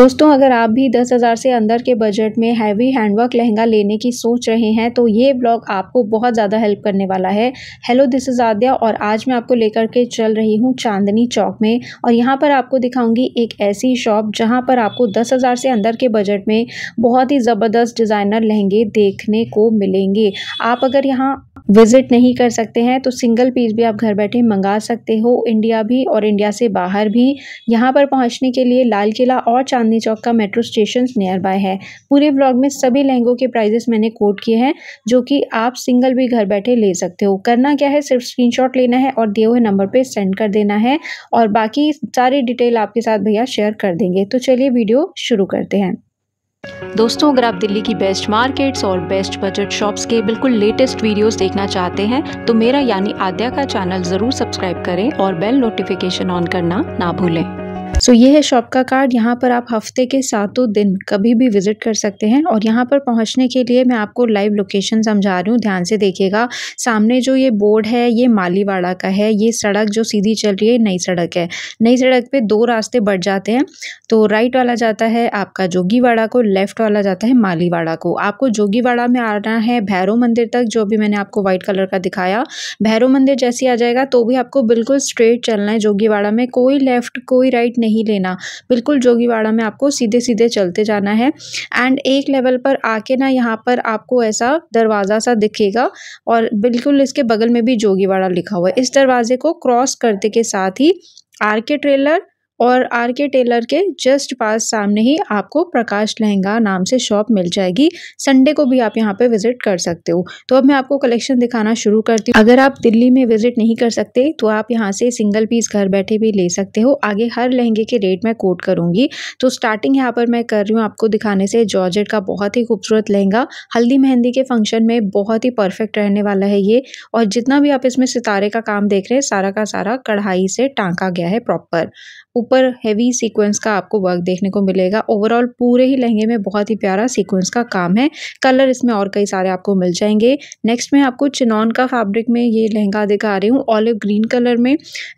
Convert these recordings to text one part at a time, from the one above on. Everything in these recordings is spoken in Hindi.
दोस्तों अगर आप भी दस हज़ार से अंदर के बजट में हैवी हैंडवर्क लहंगा लेने की सोच रहे हैं तो ये ब्लॉग आपको बहुत ज़्यादा हेल्प करने वाला है हेलो दिस इज़ आद्या और आज मैं आपको लेकर के चल रही हूँ चांदनी चौक में और यहाँ पर आपको दिखाऊंगी एक ऐसी शॉप जहाँ पर आपको दस हज़ार से अंदर के बजट में बहुत ही ज़बरदस्त डिज़ाइनर लहंगे देखने को मिलेंगे आप अगर यहाँ विजिट नहीं कर सकते हैं तो सिंगल पीस भी आप घर बैठे मंगा सकते हो इंडिया भी और इंडिया से बाहर भी यहाँ पर पहुँचने के लिए लाल किला और चांद चांदनी चौक का मेट्रो स्टेशन नियर बाय है पूरे ब्लॉग में सभी लहंगों के प्राइजेस मैंने कोट किए हैं जो कि आप सिंगल भी घर बैठे ले सकते हो करना क्या है सिर्फ स्क्रीनशॉट लेना है और दिए हुए नंबर पर सेंड कर देना है और बाकी सारी डिटेल आपके साथ भैया शेयर कर देंगे तो चलिए वीडियो शुरू करते हैं दोस्तों अगर आप दिल्ली की बेस्ट मार्केट्स और बेस्ट बजट शॉप्स के बिल्कुल लेटेस्ट वीडियोस देखना चाहते हैं तो मेरा यानी आद्या का चैनल ज़रूर सब्सक्राइब करें और बेल नोटिफिकेशन ऑन करना ना भूलें सो so, ये है शॉप का कार्ड यहाँ पर आप हफ्ते के सातों दिन कभी भी विजिट कर सकते हैं और यहाँ पर पहुँचने के लिए मैं आपको लाइव लोकेशन समझा रही हूँ ध्यान से देखिएगा सामने जो ये बोर्ड है ये मालीवाड़ा का है ये सड़क जो सीधी चल रही है नई सड़क है नई सड़क पे दो रास्ते बढ़ जाते हैं तो राइट वाला जाता है आपका जोगीवाड़ा को लेफ्ट वाला जाता है मालीवाड़ा को आपको जोगीवाड़ा में आना है भैरव मंदिर तक जो अभी मैंने आपको व्हाइट कलर का दिखाया भैरव मंदिर जैसे आ जाएगा तो भी आपको बिल्कुल स्ट्रेट चलना है जोगीवाड़ा में कोई लेफ्ट कोई राइट नहीं नहीं लेना बिल्कुल जोगीवाड़ा में आपको सीधे सीधे चलते जाना है एंड एक लेवल पर आके ना यहाँ पर आपको ऐसा दरवाज़ा सा दिखेगा और बिल्कुल इसके बगल में भी जोगीवाड़ा लिखा हुआ है इस दरवाजे को क्रॉस करते के साथ ही आर के ट्रेलर और आर के टेलर के जस्ट पास सामने ही आपको प्रकाश लहंगा नाम से शॉप मिल जाएगी संडे को भी आप यहाँ पे विजिट कर सकते हो तो अब मैं आपको कलेक्शन दिखाना शुरू करती हूँ अगर आप दिल्ली में विजिट नहीं कर सकते तो आप यहाँ से सिंगल पीस घर बैठे भी ले सकते हो आगे हर लहंगे के रेट मैं कोट करूँगी तो स्टार्टिंग यहाँ पर मैं कर रही हूँ आपको दिखाने से जॉर्जेट का बहुत ही खूबसूरत लहंगा हल्दी मेहंदी के फंक्शन में बहुत ही परफेक्ट रहने वाला है ये और जितना भी आप इसमें सितारे का काम देख रहे हैं सारा का सारा कढ़ाई से टाँका गया है प्रॉपर ऊपर हैवी सीक्वेंस का आपको वर्क देखने को मिलेगा ओवरऑल पूरे ही लहंगे में बहुत ही प्यारा सीक्वेंस का काम है कलर इसमें और कई सारे आपको मिल जाएंगे नेक्स्ट में आपको चिनॉन का फैब्रिक में ये लहंगा दिखा रही हूँ ऑलिव ग्रीन कलर में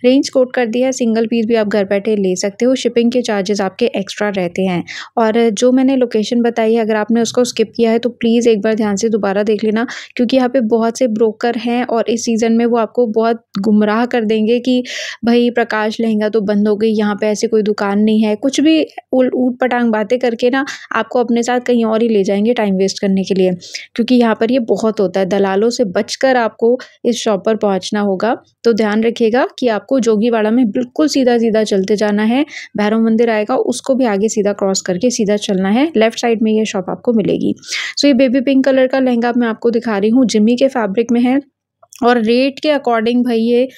रेंज कोट कर दिया है सिंगल पीस भी आप घर बैठे ले सकते हो शिपिंग के चार्जेस आपके एक्स्ट्रा रहते हैं और जो मैंने लोकेशन बताई है अगर आपने उसको स्किप किया है तो प्लीज़ एक बार ध्यान से दोबारा देख लेना क्योंकि यहाँ पर बहुत से ब्रोकर हैं और इस सीज़न में वो आपको बहुत गुमराह कर देंगे कि भाई प्रकाश लहंगा तो बंद हो गई यहाँ पे ऐसी कोई दुकान नहीं है कुछ भी ऊट पटांग बातें करके ना आपको अपने साथ कहीं और ही ले जाएंगे टाइम वेस्ट करने के लिए क्योंकि यहाँ पर ये बहुत होता है दलालों से बचकर आपको इस शॉप पर पहुँचना होगा तो ध्यान रखिएगा कि आपको जोगीवाड़ा में बिल्कुल सीधा सीधा चलते जाना है भैरव मंदिर आएगा उसको भी आगे सीधा क्रॉस करके सीधा चलना है लेफ्ट साइड में ये शॉप आपको मिलेगी सो ये बेबी पिंक कलर का लहंगा मैं आपको दिखा रही हूँ जिमी के फैब्रिक में है और रेट के अकॉर्डिंग भाई ये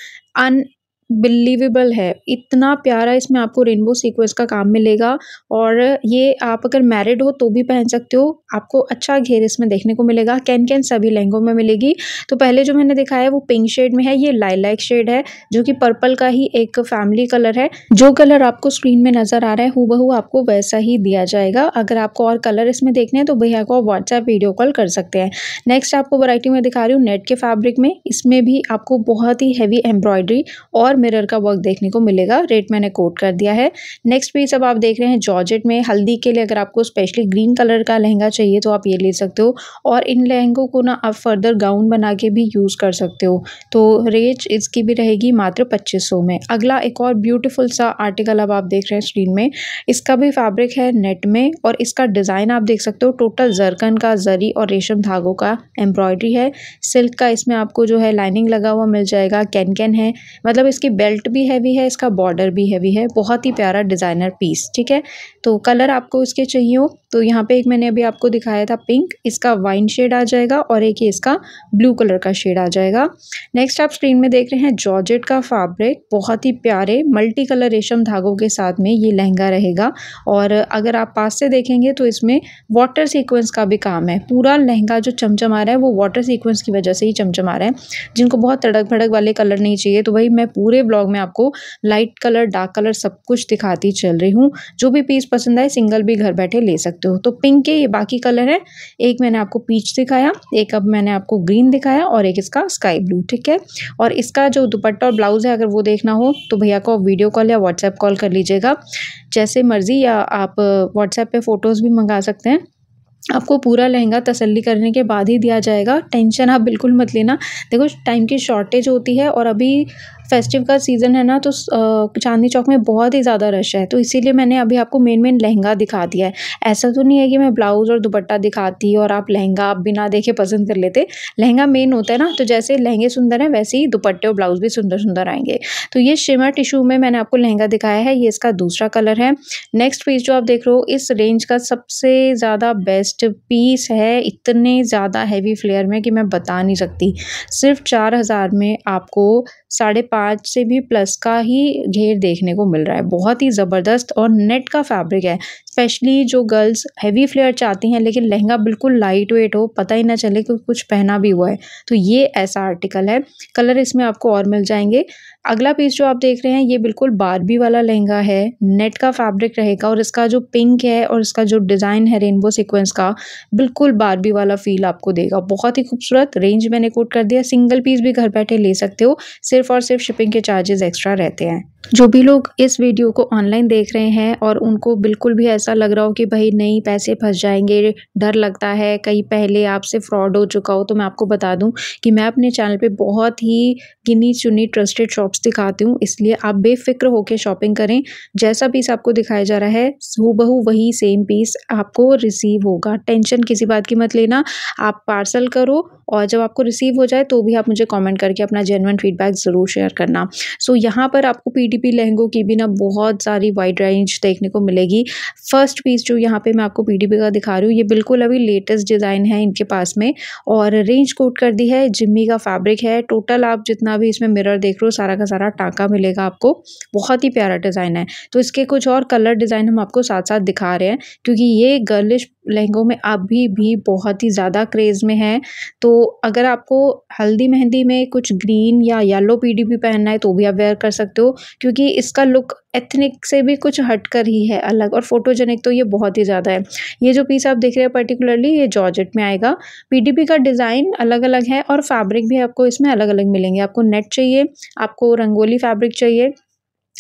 अन बिलीवेबल है इतना प्यारा इसमें आपको रेनबो सीक्वेंस का काम मिलेगा और ये आप अगर मैरिड हो तो भी पहन सकते हो आपको अच्छा घेर इसमें देखने को मिलेगा कैन कैन सभी लहंगों में मिलेगी तो पहले जो मैंने दिखाया है वो पिंक शेड में है ये लाइलैक शेड है जो कि पर्पल का ही एक फैमिली कलर है जो कलर आपको स्क्रीन में नज़र आ रहा है हु आपको वैसा ही दिया जाएगा अगर आपको और कलर इसमें देखने हैं तो भैया को आप व्हाट्सएप वीडियो कॉल कर सकते हैं नेक्स्ट आपको वरायटी में दिखा रही हूँ नेट के फैब्रिक में इसमें भी आपको बहुत ही हैवी एम्ब्रॉयडरी और और मिरर का वर्क देखने को मिलेगा रेट मैंने कोट कर दिया है नेक्स्ट पीस अब आप देख रहे हैं जॉर्जेट में हल्दी के लिए अगर आपको स्पेशली ग्रीन कलर का लहंगा चाहिए तो आप ये ले सकते हो और इन लहंगों को ना आप फर्दर गाउन बना के भी यूज़ कर सकते हो तो रेंज इसकी भी रहेगी मात्र पच्चीस में अगला एक और ब्यूटिफुल सा आर्टिकल अब आप देख रहे हैं स्क्रीन में इसका भी फैब्रिक है नेट में और इसका डिज़ाइन आप देख सकते हो टोटल जरकन का जरी और रेशम धागों का एम्ब्रॉयडरी है सिल्क का इसमें आपको जो है लाइनिंग लगा हुआ मिल जाएगा कैन कैन है मतलब इसकी इसकी बेल्ट भी हैवी है इसका बॉर्डर भी हैवी है बहुत ही प्यारा डिज़ाइनर पीस ठीक है तो कलर आपको इसके चाहिए हो तो यहाँ पे एक मैंने अभी आपको दिखाया था पिंक इसका वाइन शेड आ जाएगा और एक ये इसका ब्लू कलर का शेड आ जाएगा नेक्स्ट आप स्क्रीन में देख रहे हैं जॉर्जेट का फैब्रिक बहुत ही प्यारे मल्टी कलर रेशम धागों के साथ में ये लहंगा रहेगा और अगर आप पास से देखेंगे तो इसमें वाटर सीक्वेंस का भी काम है पूरा लहंगा जो चमचमा रहा है वो वाटर सीक्वेंस की वजह से ही चमचमा रहा है जिनको बहुत तड़क भड़क वाले कलर नहीं चाहिए तो भाई मैं पूरे पूरे ब्लॉग में आपको लाइट कलर डार्क कलर सब कुछ दिखाती चल रही हूँ जो भी पीस पसंद आए सिंगल भी घर बैठे ले सकते हो तो पिंक के ये बाकी कलर है एक मैंने आपको पीच दिखाया एक अब मैंने आपको ग्रीन दिखाया और एक इसका स्काई ब्लू ठीक है और इसका जो दुपट्टा और ब्लाउज़ है अगर वो देखना हो तो भैया को वीडियो कॉल या व्हाट्सएप कॉल कर लीजिएगा जैसे मर्ज़ी या आप व्हाट्सएप पर फ़ोटोज़ भी मंगा सकते हैं आपको पूरा लहंगा तसल्ली करने के बाद ही दिया जाएगा टेंशन आप बिल्कुल मत लेना देखो टाइम की शॉर्टेज होती है और अभी फेस्टिव का सीज़न है ना तो चांदनी चौक में बहुत ही ज़्यादा रश है तो इसीलिए मैंने अभी आपको मेन मेन लहंगा दिखा दिया है ऐसा तो नहीं है कि मैं ब्लाउज़ और दुपट्टा दिखाती और आप लहंगा आप बिना देखे पसंद कर लेते लहंगा मेन होता है ना तो जैसे लहंगे सुंदर हैं वैसे ही दुपट्टे और ब्लाउज़ भी सुंदर सुंदर आएंगे तो ये शिमर टिशू में मैंने आपको लहंगा दिखाया है ये इसका दूसरा कलर है नेक्स्ट पीस जो आप देख रहे हो इस रेंज का सबसे ज़्यादा बेस्ट पीस है इतने ज़्यादा हैवी फ्लेयर में कि मैं बता नहीं सकती सिर्फ चार हज़ार में आपको साढ़े पाँच से भी प्लस का ही घेर देखने को मिल रहा है बहुत ही ज़बरदस्त और नेट का फैब्रिक है स्पेशली जो गर्ल्स हैवी फ्लेयर चाहती हैं लेकिन लहंगा बिल्कुल लाइट वेट हो पता ही ना चले कि कुछ पहना भी हुआ है तो ये ऐसा आर्टिकल है कलर इसमें आपको और मिल जाएंगे अगला पीस जो आप देख रहे हैं ये बिल्कुल बारबी वाला लहंगा है नेट का फैब्रिक रहेगा और इसका जो पिंक है और इसका जो डिज़ाइन है रेनबो सीक्वेंस का बिल्कुल बारबी वाला फील आपको देगा बहुत ही खूबसूरत रेंज मैंने कोट कर दिया सिंगल पीस भी घर बैठे ले सकते हो सिर्फ और सिर्फ शिपिंग के चार्जेस एक्स्ट्रा रहते हैं जो भी लोग इस वीडियो को ऑनलाइन देख रहे हैं और उनको बिल्कुल भी ऐसा लग रहा हो कि भाई नहीं पैसे फंस जाएंगे डर लगता है कहीं पहले आपसे फ्रॉड हो चुका हो तो मैं आपको बता दूं कि मैं अपने चैनल पे बहुत ही गिनी चुनी ट्रस्टेड शॉप्स दिखाती हूँ इसलिए आप बेफिक्र होकर शॉपिंग करें जैसा पीस आपको दिखाया जा रहा है बहू वही सेम पीस आपको रिसीव होगा टेंशन किसी बात की मत लेना आप पार्सल करो और जब आपको रिसीव हो जाए तो भी आप मुझे कमेंट करके अपना जेनवन फीडबैक ज़रूर शेयर करना सो so, यहाँ पर आपको पीटीपी लहंगों की भी ना बहुत सारी वाइड रेंज देखने को मिलेगी फर्स्ट पीस जो यहाँ पे मैं आपको पीटीपी का दिखा रही हूँ ये बिल्कुल अभी लेटेस्ट डिज़ाइन है इनके पास में और रेंज कोट कर दी है जिम्मी का फैब्रिक है टोटल आप जितना भी इसमें मिरर देख रहे हो सारा का सारा टाँका मिलेगा आपको बहुत ही प्यारा डिज़ाइन है तो इसके कुछ और कलर डिज़ाइन हम आपको साथ साथ दिखा रहे हैं क्योंकि ये गर्लिश लहंगों में अभी भी बहुत ही ज़्यादा क्रेज़ में है तो अगर आपको हल्दी मेहंदी में कुछ ग्रीन या येलो भी पहनना है तो भी आप वेयर कर सकते हो क्योंकि इसका लुक एथनिक से भी कुछ हटकर ही है अलग और फोटोजेनिक तो ये बहुत ही ज़्यादा है ये जो पीस आप देख रहे हैं पर्टिकुलरली ये जॉर्जेट में आएगा पीडीपी का डिज़ाइन अलग अलग है और फैब्रिक भी आपको इसमें अलग अलग मिलेंगे आपको नेट चाहिए आपको रंगोली फैब्रिक चाहिए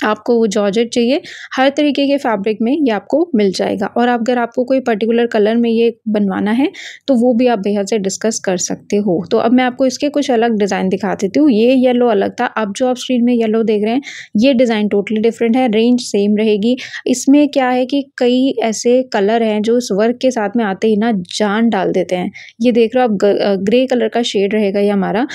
आपको वो जॉर्जेट चाहिए हर तरीके के फैब्रिक में ये आपको मिल जाएगा और अगर आपको कोई पर्टिकुलर कलर में ये बनवाना है तो वो भी आप बेहद से डिस्कस कर सकते हो तो अब मैं आपको इसके कुछ अलग डिज़ाइन दिखा देती हूँ ये येलो अलग था अब जो आप स्क्रीन में येलो देख रहे हैं ये डिज़ाइन टोटली डिफरेंट है रेंज सेम रहेगी इसमें क्या है कि कई ऐसे कलर हैं जो इस वर्क के साथ में आते ही ना जान डाल देते हैं ये देख रहे हो आप ग्रे कलर का शेड रहेगा ये हमारा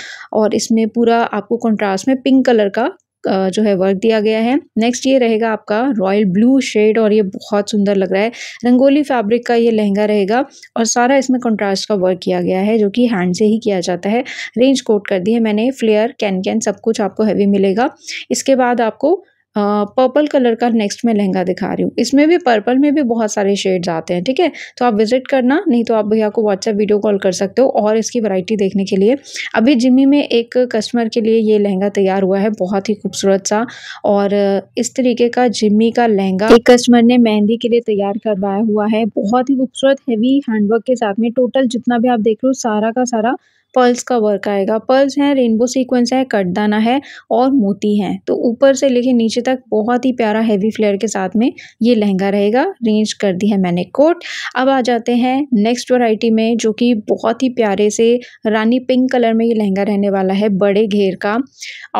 और इसमें पूरा आपको कॉन्ट्रास्ट में पिंक कलर का जो है वर्क दिया गया है नेक्स्ट ये रहेगा आपका रॉयल ब्लू शेड और ये बहुत सुंदर लग रहा है रंगोली फैब्रिक का ये लहंगा रहेगा और सारा इसमें कंट्रास्ट का वर्क किया गया है जो कि हैंड से ही किया जाता है रेंज कोट कर दी है मैंने फ्लेयर कैन कैन सब कुछ आपको हैवी मिलेगा इसके बाद आपको पर्पल कलर का नेक्स्ट मैं लहंगा दिखा रही हूँ इसमें भी पर्पल में भी बहुत सारे शेड्स आते हैं ठीक है तो आप विजिट करना नहीं तो आप भैया को व्हाट्सएप वीडियो कॉल कर सकते हो और इसकी वैरायटी देखने के लिए अभी जिमी में एक कस्टमर के लिए ये लहंगा तैयार हुआ है बहुत ही खूबसूरत सा और इस तरीके का जिमी का लहंगा एक कस्टमर ने मेहंदी के लिए तैयार करवाया हुआ है बहुत ही खूबसूरत हैवी हैंडवर्क के साथ में टोटल जितना भी आप देख रहे हो सारा का सारा पर्ल्स का वर्क आएगा पर्ल्स हैं रेनबो सीक्वेंस है कटदाना है और मोती हैं तो ऊपर से लेके नीचे तक बहुत ही प्यारा हैवी फ्लेयर के साथ में ये लहंगा रहेगा रेंज कर दी है मैंने कोट अब आ जाते हैं नेक्स्ट वैरायटी में जो कि बहुत ही प्यारे से रानी पिंक कलर में ये लहंगा रहने वाला है बड़े घेर का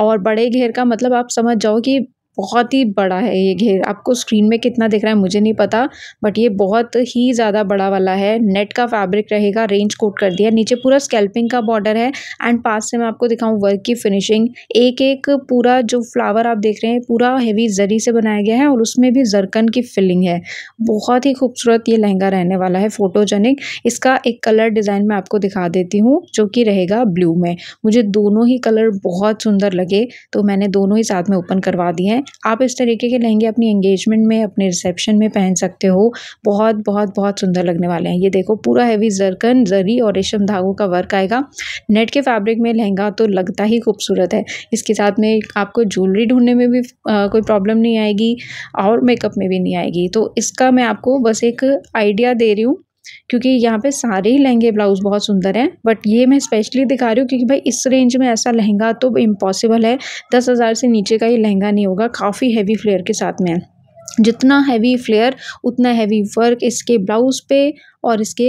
और बड़े घेर का मतलब आप समझ जाओ कि बहुत ही बड़ा है ये घेर आपको स्क्रीन में कितना दिख रहा है मुझे नहीं पता बट ये बहुत ही ज़्यादा बड़ा वाला है नेट का फैब्रिक रहेगा रेंज कोट कर दिया नीचे पूरा स्केल्पिंग का बॉर्डर है एंड पास से मैं आपको दिखाऊँ वर्क की फिनिशिंग एक एक पूरा जो फ्लावर आप देख रहे हैं पूरा हैवी जरी से बनाया गया है और उसमें भी जरकन की फिलिंग है बहुत ही खूबसूरत ये लहंगा रहने वाला है फोटोजेनिक इसका एक कलर डिज़ाइन मैं आपको दिखा देती हूँ जो कि रहेगा ब्लू में मुझे दोनों ही कलर बहुत सुंदर लगे तो मैंने दोनों ही साथ में ओपन करवा दिए हैं आप इस तरीके के लहंगे अपनी एंगेजमेंट में अपने रिसेप्शन में पहन सकते हो बहुत बहुत बहुत सुंदर लगने वाले हैं ये देखो पूरा हैवी जरकन जरी और रेशम धागों का वर्क आएगा नेट के फैब्रिक में लहंगा तो लगता ही खूबसूरत है इसके साथ में आपको ज्वेलरी ढूंढने में भी आ, कोई प्रॉब्लम नहीं आएगी और मेकअप में भी नहीं आएगी तो इसका मैं आपको बस एक आइडिया दे रही हूँ क्योंकि यहाँ पे सारे ही लहंगे ब्लाउज़ बहुत सुंदर हैं बट ये मैं स्पेशली दिखा रही हूँ क्योंकि भाई इस रेंज में ऐसा लहंगा तो इम्पॉसिबल है दस हज़ार से नीचे का ये लहंगा नहीं होगा काफ़ी हैवी फ्लेयर के साथ में जितना हैवी फ्लेयर उतना हैवी वर्क इसके ब्लाउज़ पे और इसके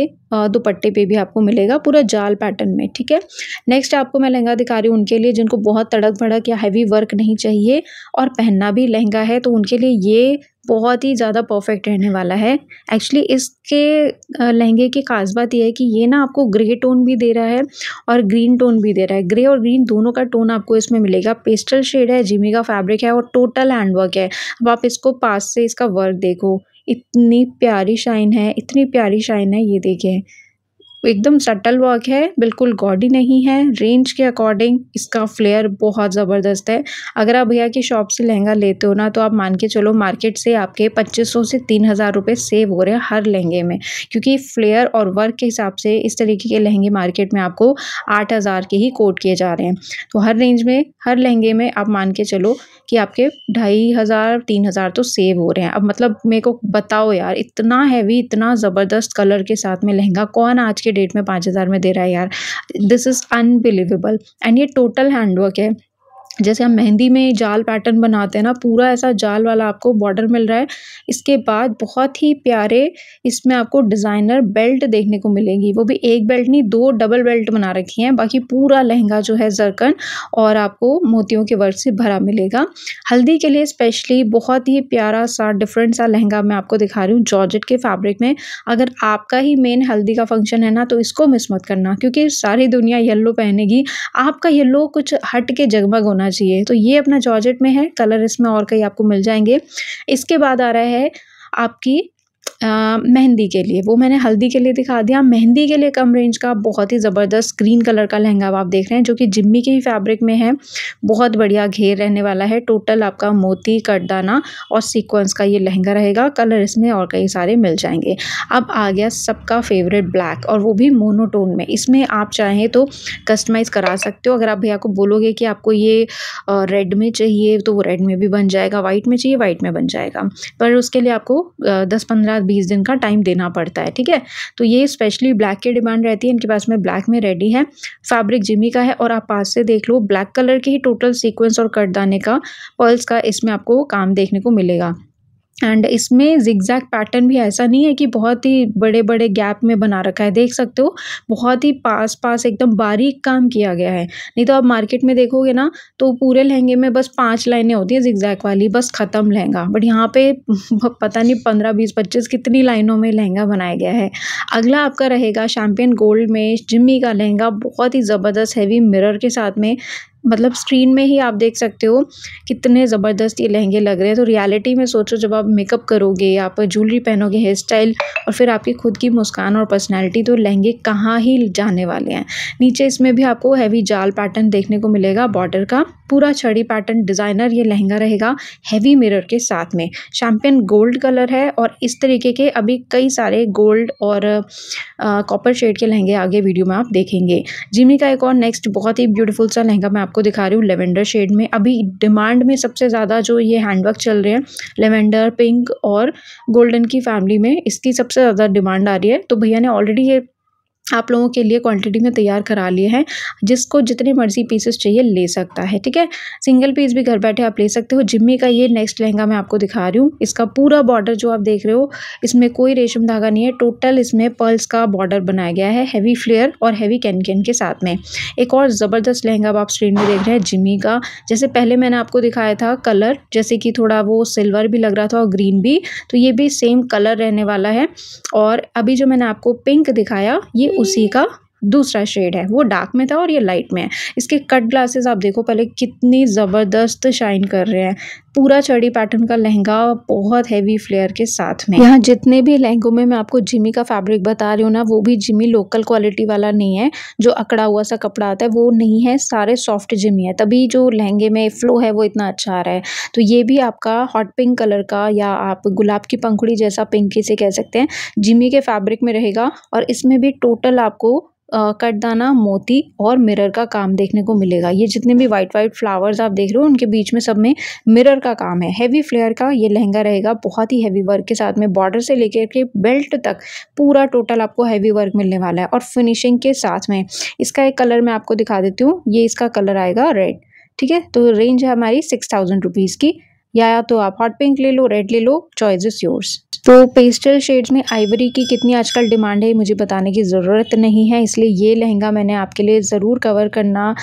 दुपट्टे पे भी आपको मिलेगा पूरा जाल पैटर्न में ठीक है नेक्स्ट आपको मैं लहंगा दिखा रही हूँ उनके लिए जिनको बहुत तड़क भड़क या हैवी वर्क नहीं चाहिए और पहनना भी लहंगा है तो उनके लिए ये बहुत ही ज़्यादा परफेक्ट रहने वाला है एक्चुअली इसके लहंगे की खास बात यह है कि ये ना आपको ग्रे टोन भी दे रहा है और ग्रीन टोन भी दे रहा है ग्रे और ग्रीन दोनों का टोन आपको इसमें मिलेगा पेस्टल शेड है जिमी का फैब्रिक है और टोटल हैंडवर्क है अब आप इसको पास से इसका वर्क देखो इतनी प्यारी शाइन है इतनी प्यारी शाइन है ये देखें एकदम सटल वर्क है बिल्कुल गॉडी नहीं है रेंज के अकॉर्डिंग इसका फ्लेयर बहुत ज़बरदस्त है अगर आप भैया की शॉप से लहंगा लेते हो ना तो आप मान के चलो मार्केट से आपके 2500 से 3000 रुपये सेव हो रहे हैं हर लहंगे में क्योंकि फ्लेयर और वर्क के हिसाब से इस तरीके के लहंगे मार्केट में आपको आठ के ही कोट किए जा रहे हैं तो हर रेंज में हर लहंगे में आप मान के चलो कि आपके ढाई हज़ार तीन हज़ार तो सेव हो रहे हैं अब मतलब मेरे को बताओ यार इतना हैवी इतना ज़बरदस्त कलर के साथ में लहंगा कौन आज के की डेट में पाँच हज़ार में दे रहा है यार दिस इज़ अनबिलीवेबल एंड ये टोटल हैंडवर्क है जैसे हम मेहंदी में जाल पैटर्न बनाते हैं ना पूरा ऐसा जाल वाला आपको बॉर्डर मिल रहा है इसके बाद बहुत ही प्यारे इसमें आपको डिज़ाइनर बेल्ट देखने को मिलेगी वो भी एक बेल्ट नहीं दो डबल बेल्ट बना रखी हैं बाकी पूरा लहंगा जो है जरकन और आपको मोतियों के वर्क से भरा मिलेगा हल्दी के लिए स्पेशली बहुत ही प्यारा सा डिफरेंट सा लहंगा मैं आपको दिखा रही हूँ जॉर्जेट के फैब्रिक में अगर आपका ही मेन हल्दी का फंक्शन है ना तो इसको मिस मत करना क्योंकि सारी दुनिया येल्लो पहनेगी आपका येल्लो कुछ हट के जगमग होना होना चाहिए तो ये अपना जॉर्जेट में है कलर इसमें और कई आपको मिल जाएंगे इसके बाद आ रहा है आपकी मेहंदी के लिए वो मैंने हल्दी के लिए दिखा दिया मेहंदी के लिए कम रेंज का बहुत ही ज़बरदस्त ग्रीन कलर का लहंगा आप देख रहे हैं जो कि जिम्मी के ही फैब्रिक में है बहुत बढ़िया घेर रहने वाला है टोटल आपका मोती कटदाना और सीक्वेंस का ये लहंगा रहेगा कलर इसमें और कई सारे मिल जाएंगे अब आ गया सबका फेवरेट ब्लैक और वो भी मोनोटोन में इसमें आप चाहें तो कस्टमाइज़ करा सकते हो अगर आप भैया को बोलोगे कि आपको ये रेड में चाहिए तो वो रेड में भी बन जाएगा वाइट में चाहिए वाइट में बन जाएगा पर उसके लिए आपको दस पंद्रह बीस दिन का टाइम देना पड़ता है ठीक है तो ये स्पेशली ब्लैक की डिमांड रहती है इनके पास में ब्लैक में रेडी है फैब्रिक जिमी का है और आप पास से देख लो ब्लैक कलर के ही टोटल सीक्वेंस और कटदाने का पर्ल्स का इसमें आपको काम देखने को मिलेगा एंड इसमें जिगजैग पैटर्न भी ऐसा नहीं है कि बहुत ही बड़े बड़े गैप में बना रखा है देख सकते हो बहुत ही पास पास एकदम बारीक काम किया गया है नहीं तो आप मार्केट में देखोगे ना तो पूरे लहंगे में बस पाँच लाइनें होती हैं जिगजैग वाली बस ख़त्म लहंगा बट यहाँ पे पता नहीं पंद्रह बीस पच्चीस कितनी लाइनों में लहंगा बनाया गया है अगला आपका रहेगा शैम्पियन गोल्ड में जिम्मी का लहंगा बहुत ही ज़बरदस्त हैवी मिरर के साथ में मतलब स्क्रीन में ही आप देख सकते हो कितने ज़बरदस्त ये लहंगे लग रहे हैं तो रियलिटी में सोचो जब आप मेकअप करोगे आप ज्वेलरी पहनोगे हेयर स्टाइल और फिर आपकी खुद की मुस्कान और पर्सनैलिटी तो लहंगे कहाँ ही जाने वाले हैं नीचे इसमें भी आपको हैवी जाल पैटर्न देखने को मिलेगा बॉर्डर का पूरा छड़ी पैटर्न डिज़ाइनर ये लहंगा रहेगा हैवी मिरर के साथ में शैम्पियन गोल्ड कलर है और इस तरीके के अभी कई सारे गोल्ड और कॉपर शेड के लहंगे आगे वीडियो में आप देखेंगे जिमी का एक और नेक्स्ट बहुत ही ब्यूटीफुल सा लहंगा मैं आपको दिखा रही हूँ लेवेंडर शेड में अभी डिमांड में सबसे ज़्यादा जो ये हैंडवर्क चल रहे हैं लेवेंडर पिंक और गोल्डन की फैमिली में इसकी सबसे ज़्यादा डिमांड आ रही है तो भैया ने ऑलरेडी ये आप लोगों के लिए क्वांटिटी में तैयार करा लिए हैं जिसको जितने मर्ज़ी पीसेस चाहिए ले सकता है ठीक है सिंगल पीस भी घर बैठे आप ले सकते हो जिम्मी का ये नेक्स्ट लहंगा मैं आपको दिखा रही हूँ इसका पूरा बॉर्डर जो आप देख रहे हो इसमें कोई रेशम धागा नहीं है टोटल इसमें पर्ल्स का बॉर्डर बनाया गया है हैवी फ्लेयर और हैवी कैनकेन के साथ में एक और ज़बरदस्त लहंगा अब आप स्क्रीन में देख रहे हैं जिम्मी का जैसे पहले मैंने आपको दिखाया था कलर जैसे कि थोड़ा वो सिल्वर भी लग रहा था और ग्रीन भी तो ये भी सेम कलर रहने वाला है और अभी जो मैंने आपको पिंक दिखाया ये उसी का दूसरा शेड है वो डार्क में था और ये लाइट में है इसके कट ग्लासेस आप देखो पहले कितनी ज़बरदस्त शाइन कर रहे हैं पूरा चड़ी पैटर्न का लहंगा बहुत हैवी फ्लेयर के साथ में यहाँ जितने भी लहंगों में मैं आपको जिमी का फैब्रिक बता रही हूँ ना वो भी जिमी लोकल क्वालिटी वाला नहीं है जो अकड़ा हुआ सा कपड़ा आता है वो नहीं है सारे सॉफ्ट जिमी है तभी जो लहंगे में फ्लो है वो इतना अच्छा आ रहा है तो ये भी आपका हॉट पिंक कलर का या आप गुलाब की पंखुड़ी जैसा पिंकी से कह सकते हैं जिमी के फैब्रिक में रहेगा और इसमें भी टोटल आपको कटदाना मोती और मिरर का काम देखने को मिलेगा ये जितने भी वाइट वाइट फ्लावर्स आप देख रहे हो उनके बीच में सब में मिरर का काम है हैवी फ्लेयर का ये लहंगा रहेगा बहुत ही हैवी वर्क के साथ में बॉर्डर से लेकर के बेल्ट तक पूरा टोटल आपको हैवी वर्क मिलने वाला है और फिनिशिंग के साथ में इसका एक कलर मैं आपको दिखा देती हूँ ये इसका कलर आएगा रेड ठीक है तो रेंज है हमारी सिक्स थाउजेंड रुपीज़ की या तो आप हॉट पिंक ले लो रेड ले लो चॉइस इज योर्स तो पेस्टल शेड्स में आइवरी की कितनी आजकल डिमांड है मुझे बताने की ज़रूरत नहीं है इसलिए ये लहंगा मैंने आपके लिए ज़रूर कवर करना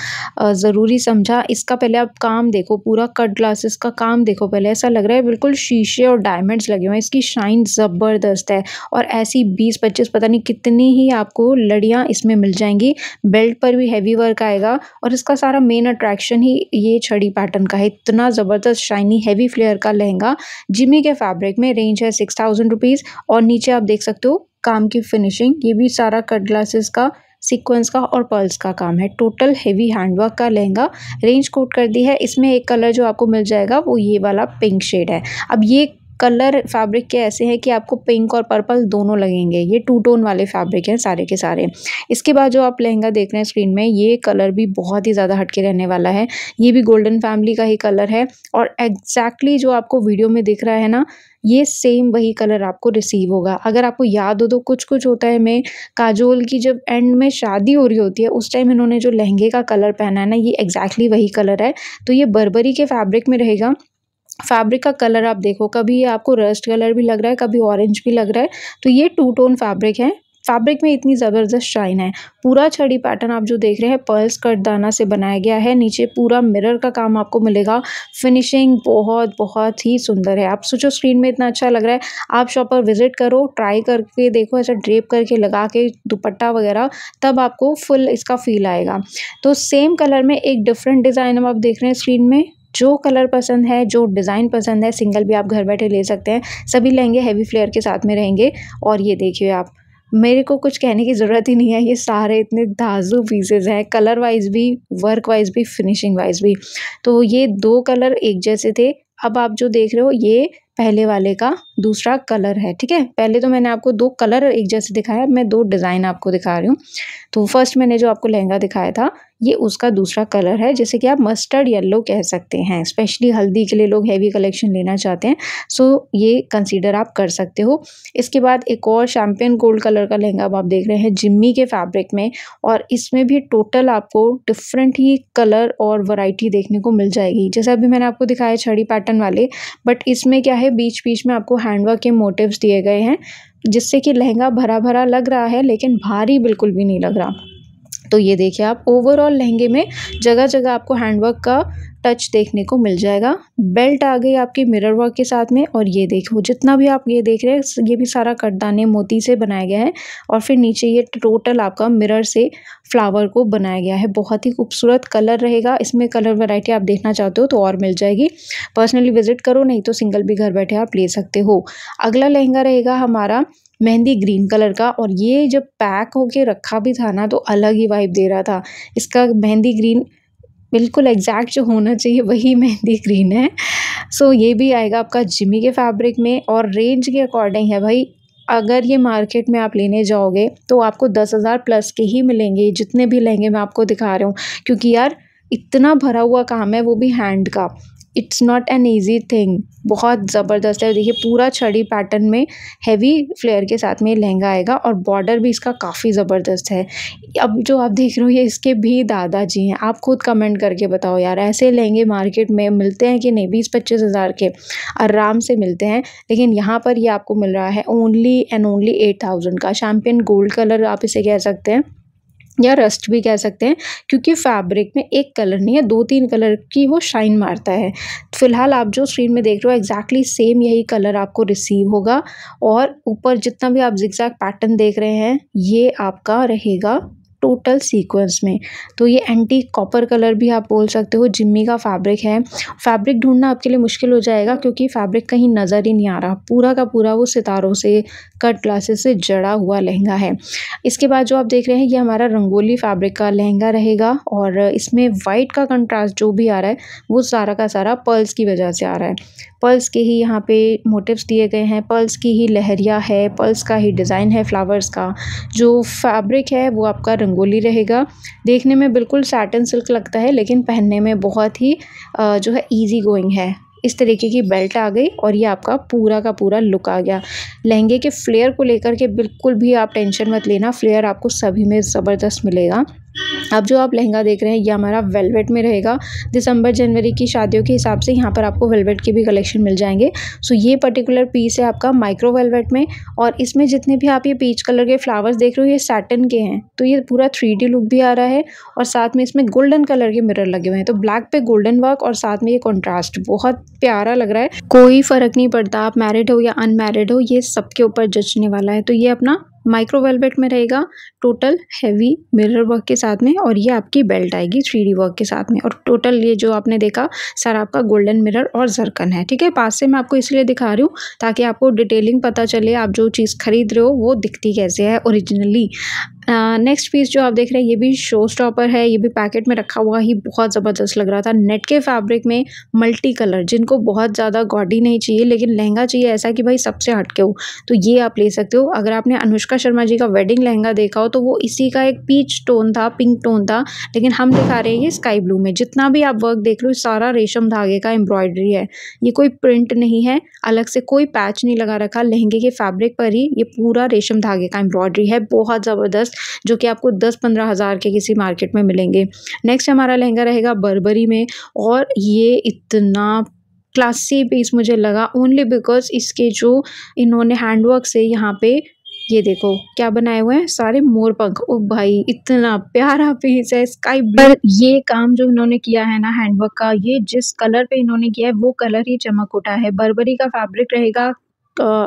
ज़रूरी समझा इसका पहले आप काम देखो पूरा कट ग्लासेस का काम देखो पहले ऐसा लग रहा है बिल्कुल शीशे और डायमंड्स लगे हुए हैं इसकी शाइन ज़बरदस्त है और ऐसी बीस पच्चीस पता नहीं कितनी ही आपको लड़ियाँ इसमें मिल जाएंगी बेल्ट पर भी हैवी वर्क आएगा और इसका सारा मेन अट्रैक्शन ही ये छड़ी पैटर्न का है इतना ज़बरदस्त शाइनी हैवी हैवी फ्लेयर का लहंगा जिमी के फैब्रिक में रेंज है सिक्स थाउजेंड रुपीज़ और नीचे आप देख सकते हो काम की फिनिशिंग ये भी सारा कट ग्लासेस का सीक्वेंस का और पर्ल्स का काम है टोटल हेवी हैंडवर्क का लहंगा रेंज कोट कर दी है इसमें एक कलर जो आपको मिल जाएगा वो ये वाला पिंक शेड है अब ये कलर फैब्रिक के ऐसे हैं कि आपको पिंक और पर्पल दोनों लगेंगे ये टू टोन वाले फैब्रिक हैं सारे के सारे इसके बाद जो आप लहंगा देख रहे हैं स्क्रीन में ये कलर भी बहुत ही ज़्यादा हटके रहने वाला है ये भी गोल्डन फैमिली का ही कलर है और एग्जैक्टली जो आपको वीडियो में दिख रहा है ना ये सेम वही कलर आपको रिसीव होगा अगर आपको याद हो तो कुछ कुछ होता है मैं काजोल की जब एंड में शादी हो रही होती है उस टाइम इन्होंने जो लहंगे का कलर पहना है ना ये एग्जैक्टली वही कलर है तो ये बर्बरी के फैब्रिक में रहेगा फैब्रिक का कलर आप देखो कभी आपको रस्ट कलर भी लग रहा है कभी ऑरेंज भी लग रहा है तो ये टू टोन फैब्रिक है फैब्रिक में इतनी ज़बरदस्त शाइन है पूरा छड़ी पैटर्न आप जो देख रहे हैं पर्ल्स कट दाना से बनाया गया है नीचे पूरा मिरर का काम आपको मिलेगा फिनिशिंग बहुत बहुत ही सुंदर है आप सोचो स्क्रीन में इतना अच्छा लग रहा है आप शॉप पर विजिट करो ट्राई करके देखो ऐसा ड्रेप करके लगा के दुपट्टा वगैरह तब आपको फुल इसका फील आएगा तो सेम कलर में एक डिफरेंट डिज़ाइन आप देख रहे हैं स्क्रीन में जो कलर पसंद है जो डिज़ाइन पसंद है सिंगल भी आप घर बैठे ले सकते हैं सभी लहंगे हैवी फ्लेयर के साथ में रहेंगे और ये देखिए आप मेरे को कुछ कहने की ज़रूरत ही नहीं है ये सारे इतने दाजू पीसेज हैं कलर वाइज भी वर्क वाइज भी फिनिशिंग वाइज भी तो ये दो कलर एक जैसे थे अब आप जो देख रहे हो ये पहले वाले का दूसरा कलर है ठीक है पहले तो मैंने आपको दो कलर एक जैसे दिखाया मैं दो डिज़ाइन आपको दिखा रही हूँ तो फर्स्ट मैंने जो आपको लहंगा दिखाया था ये उसका दूसरा कलर है जैसे कि आप मस्टर्ड येलो कह सकते हैं स्पेशली हल्दी के लिए लोग हैवी कलेक्शन लेना चाहते हैं सो ये कंसीडर आप कर सकते हो इसके बाद एक और शैम्पियन गोल्ड कलर का लहंगा आप देख रहे हैं जिम्मी के फैब्रिक में और इसमें भी टोटल आपको डिफरेंट ही कलर और वराइटी देखने को मिल जाएगी जैसे अभी मैंने आपको दिखाया छड़ी पैटर्न वाले बट इसमें क्या है बीच बीच में आपको हैंडवर्क के मोटिव्स दिए गए हैं जिससे कि लहंगा भरा भरा लग रहा है लेकिन भारी बिल्कुल भी नहीं लग रहा तो ये देखिए आप ओवरऑल लहंगे में जगह जगह आपको हैंडवर्क का टच देखने को मिल जाएगा बेल्ट आ गई आपकी मिरर वर्क के साथ में और ये देखो जितना भी आप ये देख रहे हैं ये भी सारा कटदाने मोती से बनाया गया है और फिर नीचे ये टोटल आपका मिरर से फ्लावर को बनाया गया है बहुत ही खूबसूरत कलर रहेगा इसमें कलर वैरायटी आप देखना चाहते हो तो और मिल जाएगी पर्सनली विजिट करो नहीं तो सिंगल भी घर बैठे आप ले सकते हो अगला लहंगा रहेगा हमारा मेहंदी ग्रीन कलर का और ये जब पैक होके रखा भी था ना तो अलग ही वाइब दे रहा था इसका मेहंदी ग्रीन बिल्कुल एग्जैक्ट जो होना चाहिए वही मेहंदी ग्रीन है सो so, ये भी आएगा आपका जिमी के फैब्रिक में और रेंज के अकॉर्डिंग है भाई अगर ये मार्केट में आप लेने जाओगे तो आपको दस हज़ार प्लस के ही मिलेंगे जितने भी लहंगे मैं आपको दिखा रही हूँ क्योंकि यार इतना भरा हुआ काम है वो भी हैंड का it's not an easy thing बहुत ज़बरदस्त है देखिए पूरा छड़ी पैटर्न में हैवी फ्लेयर के साथ में लहंगा आएगा और बॉर्डर भी इसका काफ़ी ज़बरदस्त है अब जो आप देख रहे हो ये इसके भी दादाजी हैं आप खुद कमेंट करके बताओ यार ऐसे लहंगे मार्केट में मिलते हैं कि नहीं बीस पच्चीस हज़ार के आराम से मिलते हैं लेकिन यहाँ पर ये आपको मिल रहा है only and only eight thousand का शैम्पियन गोल्ड कलर आप इसे कह सकते हैं या रस्ट भी कह सकते हैं क्योंकि फैब्रिक में एक कलर नहीं है दो तीन कलर की वो शाइन मारता है फ़िलहाल आप जो स्क्रीन में देख रहे हो एग्जैक्टली सेम यही कलर आपको रिसीव होगा और ऊपर जितना भी आप जिक्जैक पैटर्न देख रहे हैं ये आपका रहेगा टोटल सीक्वेंस में तो ये एंटी कॉपर कलर भी आप बोल सकते हो जिम्मी का फैब्रिक है फैब्रिक ढूंढना आपके लिए मुश्किल हो जाएगा क्योंकि फैब्रिक कहीं नज़र ही नहीं आ रहा पूरा का पूरा वो सितारों से कट ग्लासेस से जड़ा हुआ लहंगा है इसके बाद जो आप देख रहे हैं ये हमारा रंगोली फैब्रिक का लहंगा रहेगा और इसमें वाइट का कंट्रास्ट जो भी आ रहा है वो सारा का सारा पर्ल्स की वजह से आ रहा है पर्ल्स के ही यहाँ पे मोटिव्स दिए गए हैं पर्ल्स की ही लहरिया है पर्ल्स का ही डिज़ाइन है फ्लावर्स का जो फैब्रिक है वो आपका रंगोली रहेगा देखने में बिल्कुल सैटन सिल्क लगता है लेकिन पहनने में बहुत ही जो है ईजी गोइंग है इस तरीके की बेल्ट आ गई और ये आपका पूरा का पूरा लुक आ गया लहंगे के फ्लेयर को लेकर के बिल्कुल भी आप टेंशन मत लेना फ्लेयर आपको सभी में ज़बरदस्त मिलेगा अब जो आप लहंगा देख रहे हैं ये हमारा वेलवेट में रहेगा दिसंबर जनवरी की शादियों के हिसाब से यहाँ पर आपको वेलवेट के भी कलेक्शन मिल जाएंगे सो ये पर्टिकुलर पीस है आपका माइक्रो वेलवेट में और इसमें जितने भी आप ये पीच कलर के फ्लावर्स देख रहे हो ये सैटन के हैं तो ये पूरा थ्री लुक भी आ रहा है और साथ में इसमें गोल्डन कलर के मिरर लगे हुए हैं तो ब्लैक पे गोल्डन वर्क और साथ में ये कॉन्ट्रास्ट बहुत प्यारा लग रहा है कोई फ़र्क नहीं पड़ता आप मैरिड हो या अनमैरिड हो ये सबके ऊपर जचने वाला है तो ये अपना माइक्रो वेलवेट में रहेगा टोटल हैवी मिरर वर्क के साथ में और ये आपकी बेल्ट आएगी थ्री वर्क के साथ में और टोटल ये जो आपने देखा सर आपका गोल्डन मिरर और जरकन है ठीक है पास से मैं आपको इसलिए दिखा रही हूँ ताकि आपको डिटेलिंग पता चले आप जो चीज़ खरीद रहे हो वो दिखती कैसे है ओरिजिनली नेक्स्ट पीस जो आप देख रहे हैं ये भी शो स्टॉपर है ये भी पैकेट में रखा हुआ ही बहुत ज़बरदस्त लग रहा था नेट के फैब्रिक में मल्टी कलर जिनको बहुत ज़्यादा गॉडी नहीं चाहिए लेकिन लहंगा चाहिए ऐसा कि भाई सबसे हटके हो तो ये आप ले सकते हो अगर आपने अनुष्का शर्मा जी का वेडिंग लहंगा देखा हो तो वो इसी का एक पीच टोन था पिंक टोन था लेकिन हम दिखा रहे हैं ये स्काई ब्लू में जितना भी आप वर्क देख लो सारा रेशम धागे का एम्ब्रॉयडरी है ये कोई प्रिंट नहीं है अलग से कोई पैच नहीं लगा रखा लहंगे के फैब्रिक पर ही ये पूरा रेशम धागे का एम्ब्रॉयडरी है बहुत ज़बरदस्त जो कि आपको दस पंद्रह हज़ार के किसी मार्केट में मिलेंगे नेक्स्ट हमारा लहंगा रहेगा बर्बरी में और ये इतना क्लासी पीस मुझे लगा ओनली बिकॉज इसके जो इन्होंने हैंडवर्क से यहाँ पे ये देखो क्या बनाए हुए हैं सारे मोर पंख ओ भाई इतना प्यारा पीस है स्काई पर ये काम जो इन्होंने किया है ना हैंडवर्क का ये जिस कलर पे इन्होंने किया है वो कलर ही चमक उठा है बर्बरी का फैब्रिक रहेगा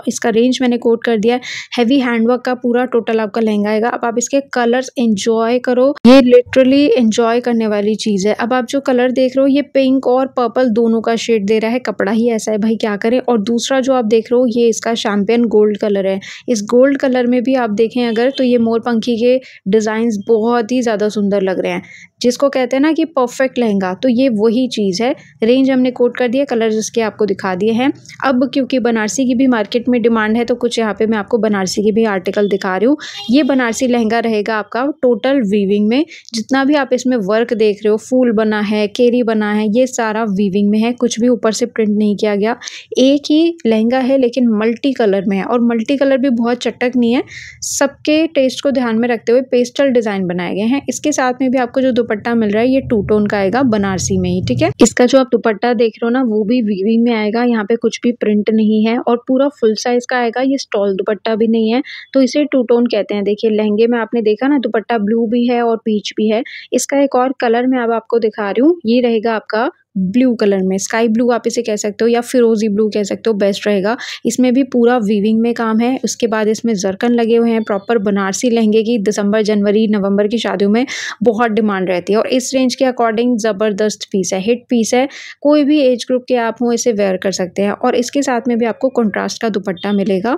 इसका रेंज मैंने कोट कर दिया हैवी हैंडवर्क का पूरा टोटल आपका लहंगा आएगा अब आप इसके कलर्स एंजॉय करो ये लिटरली एंजॉय करने वाली चीज़ है अब आप जो कलर देख रहे हो ये पिंक और पर्पल दोनों का शेड दे रहा है कपड़ा ही ऐसा है भाई क्या करें और दूसरा जो आप देख रहे हो ये इसका शैम्पियन गोल्ड कलर है इस गोल्ड कलर में भी आप देखें अगर तो ये मोर पंखी के डिजाइन बहुत ही ज़्यादा सुंदर लग रहे हैं जिसको कहते हैं ना कि परफेक्ट लहंगा तो ये वही चीज़ है रेंज हमने कोट कर दिया कलर जिसके आपको दिखा दिए हैं अब क्योंकि बनारसी की भी मार्केट में डिमांड है तो कुछ यहाँ पे मैं आपको बनारसी की भी आर्टिकल दिखा रही हूँ ये बनारसी लहंगा रहेगा आपका टोटल वीविंग में जितना भी आप इसमें वर्क देख रहे हो फूल बना है केरी बना है ये सारा वीविंग में है कुछ भी ऊपर से प्रिंट नहीं किया गया एक ही लहंगा है लेकिन मल्टी कलर में है और मल्टी कलर भी बहुत चटक नहीं है सबके टेस्ट को ध्यान में रखते हुए पेस्टल डिज़ाइन बनाए गए हैं इसके साथ में भी आपको जो दुपट्टा मिल रहा है ये टू टोन का आएगा बनारसी में ही ठीक है इसका जो आप दुपट्टा देख रहे हो ना वो भी वीविंग में आएगा यहाँ पे कुछ भी प्रिंट नहीं है और पूरा फुल साइज का आएगा ये स्टॉल दुपट्टा भी नहीं है तो इसे टू टोन कहते हैं देखिए लहंगे में आपने देखा ना दुपट्टा ब्लू भी है और पीच भी है इसका एक और कलर मैं अब आपको दिखा रही हूँ ये रहेगा आपका ब्लू कलर में स्काई ब्लू आप इसे कह सकते हो या फिरोजी ब्लू कह सकते हो बेस्ट रहेगा इसमें भी पूरा वीविंग में काम है उसके बाद इसमें जरकन लगे हुए हैं प्रॉपर बनारसी लहंगे की दिसंबर जनवरी नवंबर की शादियों में बहुत डिमांड रहती है और इस रेंज के अकॉर्डिंग ज़बरदस्त पीस है हिट पीस है कोई भी एज ग्रुप के आप हों इसे वेयर कर सकते हैं और इसके साथ में भी आपको कॉन्ट्रास्ट का दुपट्टा मिलेगा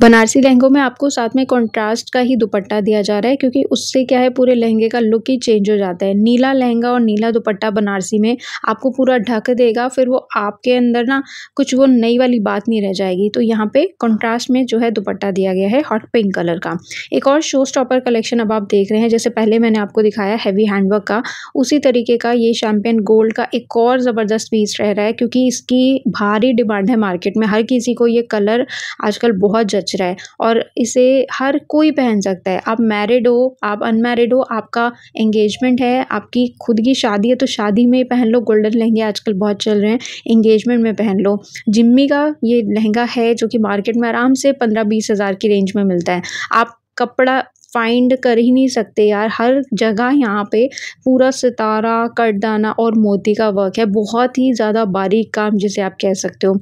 बनारसी लहंगों में आपको साथ में कंट्रास्ट का ही दुपट्टा दिया जा रहा है क्योंकि उससे क्या है पूरे लहंगे का लुक ही चेंज हो जाता है नीला लहंगा और नीला दुपट्टा बनारसी में आपको पूरा ढक देगा फिर वो आपके अंदर ना कुछ वो नई वाली बात नहीं रह जाएगी तो यहाँ पे कंट्रास्ट में जो है दुपट्टा दिया गया है हॉट पिंक कलर का एक और शो स्टॉपर कलेक्शन अब आप देख रहे हैं जैसे पहले मैंने आपको दिखाया हैवी हैंडवर्क का उसी तरीके का ये शैम्पियन गोल्ड का एक और ज़बरदस्त पीस रह रहा है क्योंकि इसकी भारी डिमांड है मार्केट में हर किसी को ये कलर आजकल बहुत जच रहा है और इसे हर कोई पहन सकता है आप मैरिड हो आप अनमैरिड हो आपका एंगेजमेंट है आपकी खुद की शादी है तो शादी में पहन लो गोल्डन लहंगे आजकल बहुत चल रहे हैं इंगेजमेंट में पहन लो जिम्मी का ये लहंगा है जो कि मार्केट में आराम से पंद्रह बीस हज़ार की रेंज में मिलता है आप कपड़ा फाइंड कर ही नहीं सकते यार हर जगह यहाँ पे पूरा सितारा कटदाना और मोती का वर्क है बहुत ही ज़्यादा बारीक काम जिसे आप कह सकते हो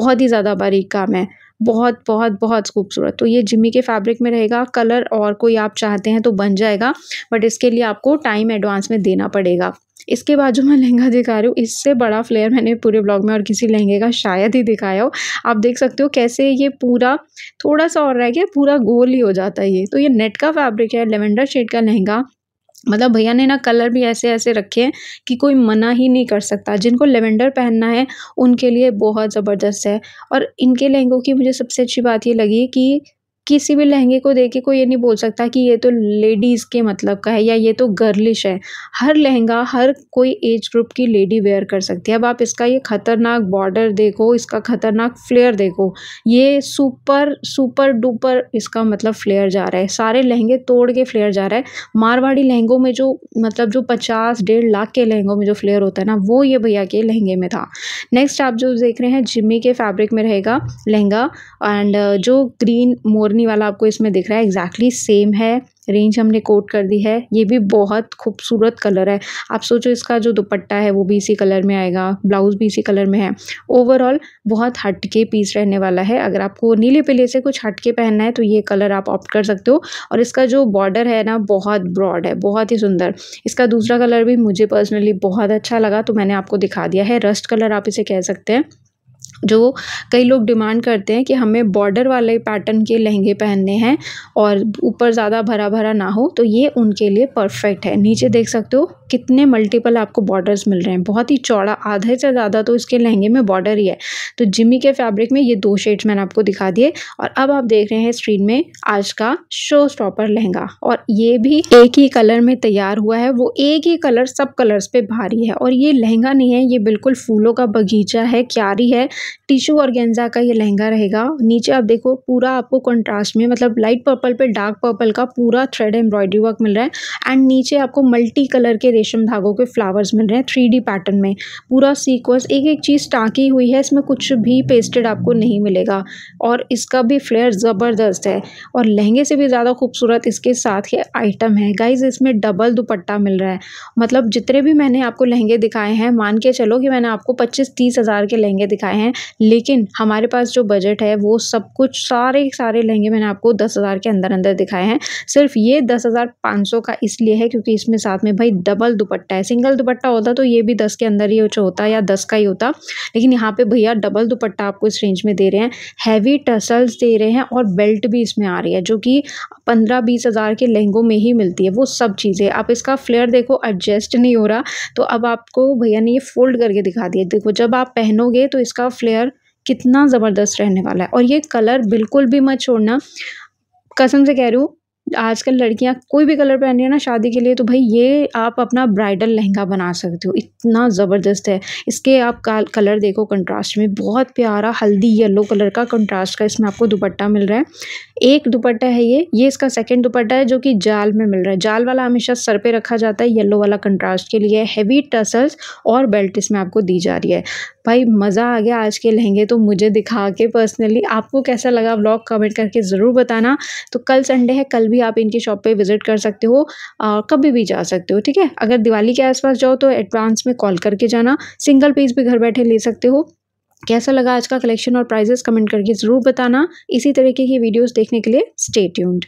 बहुत ही ज़्यादा बारीक काम है बहुत बहुत बहुत खूबसूरत तो ये जिमी के फैब्रिक में रहेगा कलर और कोई आप चाहते हैं तो बन जाएगा बट इसके लिए आपको टाइम एडवांस में देना पड़ेगा इसके बाद जो मैं लहंगा दिखा रही हूँ इससे बड़ा फ्लेयर मैंने पूरे ब्लॉग में और किसी लहंगे का शायद ही दिखाया हो आप देख सकते हो कैसे ये पूरा थोड़ा सा और रह गया पूरा गोल ही हो जाता है ये तो ये नेट का फैब्रिक है लेवेंडर शेड का लहंगा मतलब भैया ने ना कलर भी ऐसे ऐसे रखे हैं कि कोई मना ही नहीं कर सकता जिनको लेवेंडर पहनना है उनके लिए बहुत ज़बरदस्त है और इनके लहंगों की मुझे सबसे अच्छी बात ये लगी कि किसी भी लहंगे को देख के कोई ये नहीं बोल सकता कि ये तो लेडीज़ के मतलब का है या ये तो गर्लिश है हर लहंगा हर कोई एज ग्रुप की लेडी वेयर कर सकती है अब आप इसका ये ख़तरनाक बॉर्डर देखो इसका ख़तरनाक फ्लेयर देखो ये सुपर सुपर डुपर इसका मतलब फ्लेयर जा रहा है सारे लहंगे तोड़ के फ्लेयर जा रहा है मारवाड़ी लहंगों में जो मतलब जो पचास डेढ़ लाख के लहंगों में जो फ्लेयर होता है ना वो ये भैया के लहंगे में था नेक्स्ट आप जो देख रहे हैं जिम्मी के फैब्रिक में रहेगा लहंगा एंड uh, जो ग्रीन मोर ओढ़नी वाला आपको इसमें दिख रहा है एग्जैक्टली सेम है रेंज हमने कोट कर दी है ये भी बहुत खूबसूरत कलर है आप सोचो इसका जो दुपट्टा है वो भी इसी कलर में आएगा ब्लाउज़ भी इसी कलर में है ओवरऑल बहुत हटके पीस रहने वाला है अगर आपको नीले पीले से कुछ हटके पहनना है तो ये कलर आप ऑप्ट कर सकते हो और इसका जो बॉर्डर है ना बहुत ब्रॉड है बहुत ही सुंदर इसका दूसरा कलर भी मुझे पर्सनली बहुत अच्छा लगा तो मैंने आपको दिखा दिया है रस्ट कलर आप इसे कह सकते हैं जो कई लोग डिमांड करते हैं कि हमें बॉर्डर वाले पैटर्न के लहंगे पहनने हैं और ऊपर ज़्यादा भरा भरा ना हो तो ये उनके लिए परफेक्ट है नीचे देख सकते हो कितने मल्टीपल आपको बॉर्डर्स मिल रहे हैं बहुत ही चौड़ा आधे से ज़्यादा तो इसके लहंगे में बॉर्डर ही है तो जिमी के फैब्रिक में ये दो शेड्स मैंने आपको दिखा दिए और अब आप देख रहे हैं स्क्रीन में आज का शो स्टॉपर लहंगा और ये भी एक ही कलर में तैयार हुआ है वो एक ही कलर सब कलर्स पर भारी है और ये लहंगा नहीं है ये बिल्कुल फूलों का बगीचा है क्यारी है टिशू और गेंजा का ये लहंगा रहेगा नीचे आप देखो पूरा आपको कंट्रास्ट में मतलब लाइट पर्पल पे डार्क पर्पल का पूरा थ्रेड एम्ब्रॉयडरी वर्क मिल रहा है एंड नीचे आपको मल्टी कलर के रेशम धागों के फ्लावर्स मिल रहे हैं थ्री पैटर्न में पूरा सीक्वेंस एक एक चीज़ टाँकी हुई है इसमें कुछ भी पेस्टेड आपको नहीं मिलेगा और इसका भी फ्लेयर ज़बरदस्त है और लहंगे से भी ज़्यादा खूबसूरत इसके साथ ये आइटम है गाइज इसमें डबल दुपट्टा मिल रहा है मतलब जितने भी मैंने आपको लहंगे दिखाए हैं मान के चलो कि मैंने आपको पच्चीस तीस हज़ार के लहंगे दिखाए हैं लेकिन हमारे पास जो बजट है वो सब कुछ सारे सारे लहंगे मैंने आपको दस हज़ार के अंदर अंदर दिखाए हैं सिर्फ ये दस हज़ार पाँच सौ का इसलिए है क्योंकि इसमें साथ में भाई डबल दुपट्टा है सिंगल दुपट्टा होता तो ये भी दस के अंदर ही होता या दस का ही होता लेकिन यहाँ पर भैया डबल दुपट्टा आपको इस रेंज में दे रहे हैं हैवी टसल्स दे रहे हैं और बेल्ट भी इसमें आ रही है जो कि पंद्रह बीस हज़ार के लहंगों में ही मिलती है वो सब चीज़ें आप इसका फ्लेयर देखो एडजस्ट नहीं हो रहा तो अब आपको भैया ने ये फोल्ड करके दिखा दिया देखो जब आप पहनोगे तो इसका फ्लेयर लेयर कितना ज़बरदस्त रहने वाला है और ये कलर बिल्कुल भी मत छोड़ना कसम से कह रही हूँ आजकल लड़कियां कोई भी कलर पहन रही है ना शादी के लिए तो भाई ये आप अपना ब्राइडल लहंगा बना सकते हो इतना ज़बरदस्त है इसके आप कलर देखो कंट्रास्ट में बहुत प्यारा हल्दी येलो कलर का कंट्रास्ट का इसमें आपको दुपट्टा मिल रहा है एक दुपट्टा है ये ये इसका सेकंड दुपट्टा है जो कि जाल में मिल रहा है जाल वाला हमेशा सर पर रखा जाता है येल्लो वाला कंट्रास्ट के लिए हैवी टसल्स और बेल्ट इसमें आपको दी जा रही है भाई मज़ा आ गया आज के लहंगे तो मुझे दिखा के पर्सनली आपको कैसा लगा ब्लॉग कमेंट करके ज़रूर बताना तो कल संडे है कल भी आप इनकी शॉप पे विज़िट कर सकते हो और कभी भी जा सकते हो ठीक है अगर दिवाली के आसपास जाओ तो एडवांस में कॉल करके जाना सिंगल पीस भी घर बैठे ले सकते हो कैसा लगा आज का कलेक्शन और प्राइजेस कमेंट करके ज़रूर बताना इसी तरीके की वीडियोज़ देखने के लिए स्टे ट्यून्ड